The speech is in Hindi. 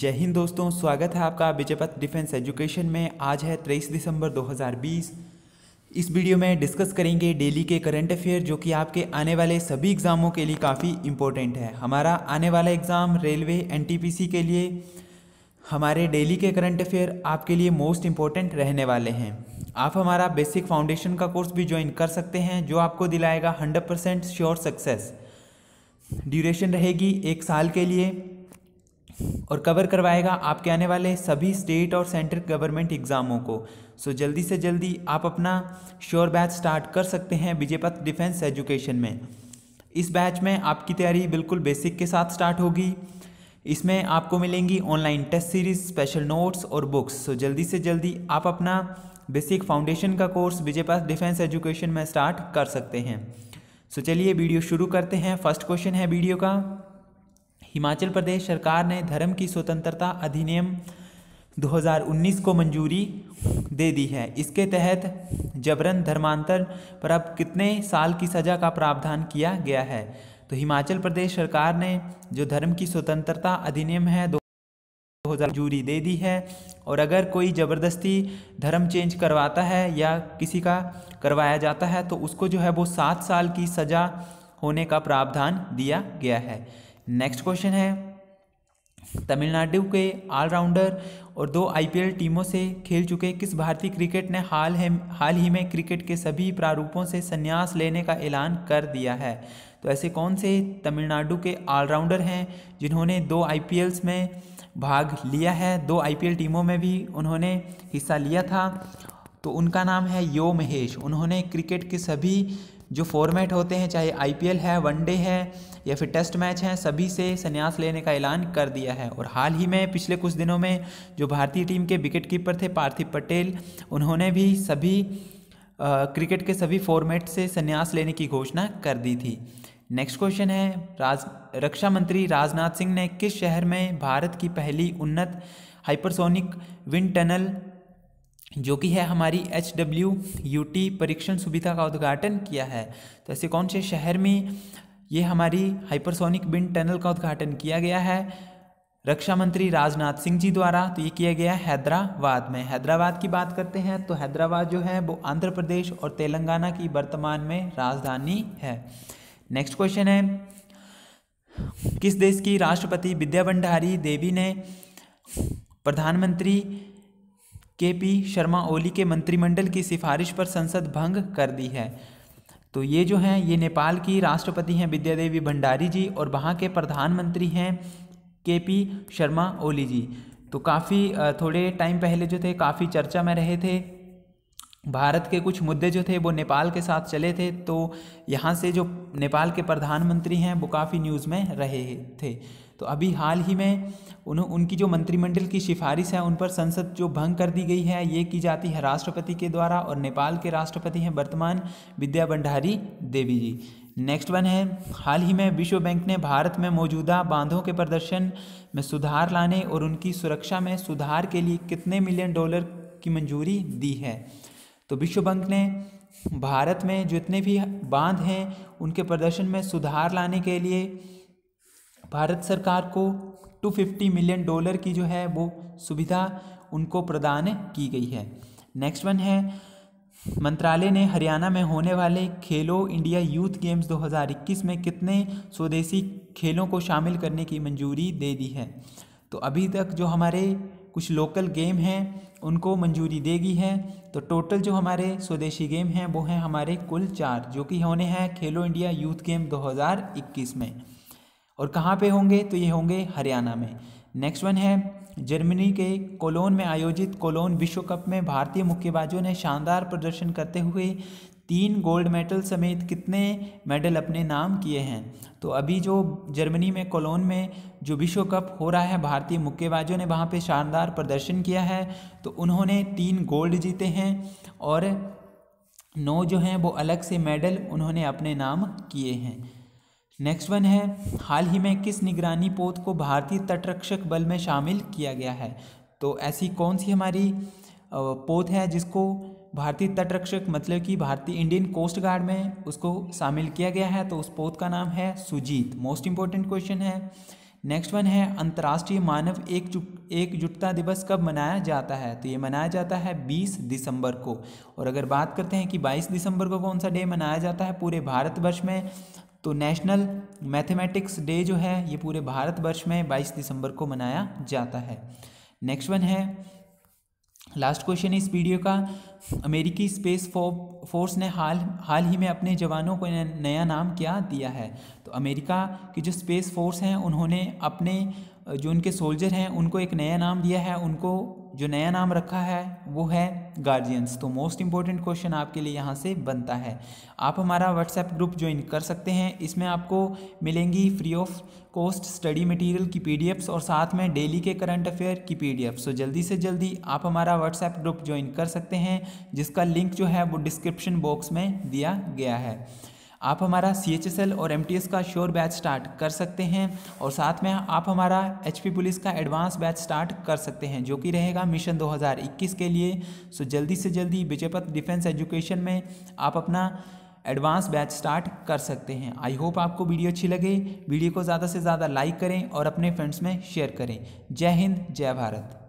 जय हिंद दोस्तों स्वागत है आपका विजयपथ डिफेंस एजुकेशन में आज है 23 दिसंबर 2020 इस वीडियो में डिस्कस करेंगे डेली के करंट अफेयर जो कि आपके आने वाले सभी एग्ज़ामों के लिए काफ़ी इम्पोर्टेंट है हमारा आने वाला एग्ज़ाम रेलवे एनटीपीसी के लिए हमारे डेली के करंट अफेयर आपके लिए मोस्ट इम्पोर्टेंट रहने वाले हैं आप हमारा बेसिक फाउंडेशन का कोर्स भी ज्वाइन कर सकते हैं जो आपको दिलाएगा hundred percent sure success duration रहेगी एक साल के लिए और कवर करवाएगा आपके आने वाले सभी स्टेट और सेंट्रल गवर्नमेंट एग्ज़ामों को सो so, जल्दी से जल्दी आप अपना श्योर बैच स्टार्ट कर सकते हैं विजयपथ डिफेंस एजुकेशन में इस बैच में आपकी तैयारी बिल्कुल बेसिक के साथ स्टार्ट होगी इसमें आपको मिलेंगी online test series special notes और बुक्स सो so, जल्दी से जल्दी आप अपना बेसिक फाउंडेशन का कोर्स विजयपथ डिफेंस एजुकेशन में स्टार्ट कर सकते हैं सो so, चलिए वीडियो शुरू करते हैं फर्स्ट क्वेश्चन है वीडियो का हिमाचल प्रदेश सरकार ने धर्म की स्वतंत्रता अधिनियम 2019 को मंजूरी दे दी है इसके तहत जबरन धर्मांतरण पर अब कितने साल की सज़ा का प्रावधान किया गया है तो हिमाचल प्रदेश सरकार ने जो धर्म की स्वतंत्रता अधिनियम है दो मंजूरी दे दी है और अगर कोई ज़बरदस्ती धर्म चेंज करवाता है या किसी का करवाया जाता है तो उसको जो है वो सात साल की सज़ा होने का प्रावधान दिया गया है नेक्स्ट क्वेश्चन है तमिलनाडु के ऑलराउंडर और दो आईपीएल टीमों से खेल चुके किस भारतीय क्रिकेट ने हाल है हाल ही में क्रिकेट के सभी प्रारूपों से संन्यास लेने का ऐलान कर दिया है तो ऐसे कौन से तमिलनाडु के ऑलराउंडर हैं जिन्होंने दो आई में भाग लिया है दो आई टीमों में भी उन्होंने हिस्सा लिया था तो उनका नाम है यो महेश उन्होंने क्रिकेट के सभी जो फॉर्मेट होते हैं चाहे आईपीएल है वनडे है या फिर टेस्ट मैच हैं सभी से संन्यास लेने का ऐलान कर दिया है और हाल ही में पिछले कुछ दिनों में जो भारतीय टीम के विकेट कीपर थे पार्थिव पटेल उन्होंने भी सभी आ, क्रिकेट के सभी फॉर्मेट से संन्यास लेने की घोषणा कर दी थी नेक्स्ट क्वेश्चन है राज रक्षा मंत्री राजनाथ सिंह ने किस शहर में भारत की पहली उन्नत हाइपरसोनिक विंड टनल जो कि है हमारी एच डब्ल्यू यू टी परीक्षण सुविधा का उद्घाटन किया है तो ऐसे कौन से शहर में ये हमारी हाइपरसोनिक बिंड टनल का उद्घाटन किया गया है रक्षा मंत्री राजनाथ सिंह जी द्वारा तो ये किया गया है हैदराबाद में हैदराबाद की बात करते हैं तो हैदराबाद जो है वो आंध्र प्रदेश और तेलंगाना की वर्तमान में राजधानी है नेक्स्ट क्वेश्चन है किस देश की राष्ट्रपति विद्या भंडारी देवी ने प्रधानमंत्री के पी शर्मा ओली के मंत्रिमंडल की सिफारिश पर संसद भंग कर दी है तो ये जो हैं ये नेपाल की राष्ट्रपति हैं विद्या देवी भंडारी जी और वहाँ के प्रधानमंत्री हैं के पी शर्मा ओली जी तो काफ़ी थोड़े टाइम पहले जो थे काफ़ी चर्चा में रहे थे भारत के कुछ मुद्दे जो थे वो नेपाल के साथ चले थे तो यहाँ से जो नेपाल के प्रधानमंत्री हैं वो काफ़ी न्यूज़ में रहे थे तो अभी हाल ही में उन उनकी जो मंत्रिमंडल की सिफारिश है उन पर संसद जो भंग कर दी गई है ये की जाती है राष्ट्रपति के द्वारा और नेपाल के राष्ट्रपति हैं वर्तमान विद्या भंडारी देवी जी नेक्स्ट वन है हाल ही में विश्व बैंक ने भारत में मौजूदा बांधों के प्रदर्शन में सुधार लाने और उनकी सुरक्षा में सुधार के लिए कितने मिलियन डॉलर की मंजूरी दी है तो विश्व बैंक ने भारत में जितने भी बांध हैं उनके प्रदर्शन में सुधार लाने के लिए भारत सरकार को 250 मिलियन डॉलर की जो है वो सुविधा उनको प्रदान की गई है नेक्स्ट वन है मंत्रालय ने हरियाणा में होने वाले खेलो इंडिया यूथ गेम्स 2021 में कितने स्वदेशी खेलों को शामिल करने की मंजूरी दे दी है तो अभी तक जो हमारे कुछ लोकल गेम हैं उनको मंजूरी देगी है तो टोटल जो हमारे स्वदेशी गेम हैं वो हैं हमारे कुल चार जो कि होने हैं खेलो इंडिया यूथ गेम 2021 में और कहाँ पे होंगे तो ये होंगे हरियाणा में नेक्स्ट वन है जर्मनी के कोलोन में आयोजित कोलोन विश्व कप में भारतीय मुक्केबाजों ने शानदार प्रदर्शन करते हुए तीन गोल्ड मेडल समेत कितने मेडल अपने नाम किए हैं तो अभी जो जर्मनी में कोलोन में जो विश्व कप हो रहा है भारतीय मुक्केबाजों ने वहाँ पे शानदार प्रदर्शन किया है तो उन्होंने तीन गोल्ड जीते हैं और नौ जो हैं वो अलग से मेडल उन्होंने अपने नाम किए हैं नेक्स्ट वन है हाल ही में किस निगरानी पोत को भारतीय तटरक्षक बल में शामिल किया गया है तो ऐसी कौन सी हमारी पोत है जिसको भारतीय तटरक्षक मतलब कि भारतीय इंडियन कोस्ट गार्ड में उसको शामिल किया गया है तो उस पोत का नाम है सुजीत मोस्ट इंपॉर्टेंट क्वेश्चन है नेक्स्ट वन है अंतर्राष्ट्रीय मानव एकजुट एकजुटता दिवस कब मनाया जाता है तो ये मनाया जाता है 20 दिसंबर को और अगर बात करते हैं कि 22 दिसंबर को कौन सा डे मनाया जाता है पूरे भारतवर्ष में तो नेशनल मैथमेटिक्स डे जो है ये पूरे भारतवर्ष में 22 दिसंबर को मनाया जाता है नेक्स्ट वन है लास्ट क्वेश्चन इस वीडियो का अमेरिकी स्पेस फो फोर्स ने हाल हाल ही में अपने जवानों को नया नाम क्या दिया है तो अमेरिका की जो स्पेस फोर्स हैं उन्होंने अपने जो उनके सोल्जर हैं उनको एक नया नाम दिया है उनको जो नया नाम रखा है वो है गार्जियंस तो मोस्ट इम्पॉर्टेंट क्वेश्चन आपके लिए यहाँ से बनता है आप हमारा व्हाट्सएप ग्रुप ज्वाइन कर सकते हैं इसमें आपको मिलेंगी free of cost study material की पी और साथ में डेली के करंट अफेयर की पी डी तो जल्दी से जल्दी आप हमारा व्हाट्सएप ग्रुप ज्वाइन कर सकते हैं जिसका लिंक जो है वो डिस्क्रिप्शन बॉक्स में दिया गया है आप हमारा सी एच एस एल और एम टी एस का श्योर बैच स्टार्ट कर सकते हैं और साथ में आप हमारा एच पी पुलिस का एडवांस बैच स्टार्ट कर सकते हैं जो कि रहेगा मिशन 2021 के लिए सो जल्दी से जल्दी विजयपथ डिफेंस एजुकेशन में आप अपना एडवांस बैच स्टार्ट कर सकते हैं आई होप आपको वीडियो अच्छी लगे वीडियो को ज़्यादा से ज़्यादा लाइक करें और अपने फ्रेंड्स में शेयर करें जय हिंद जय भारत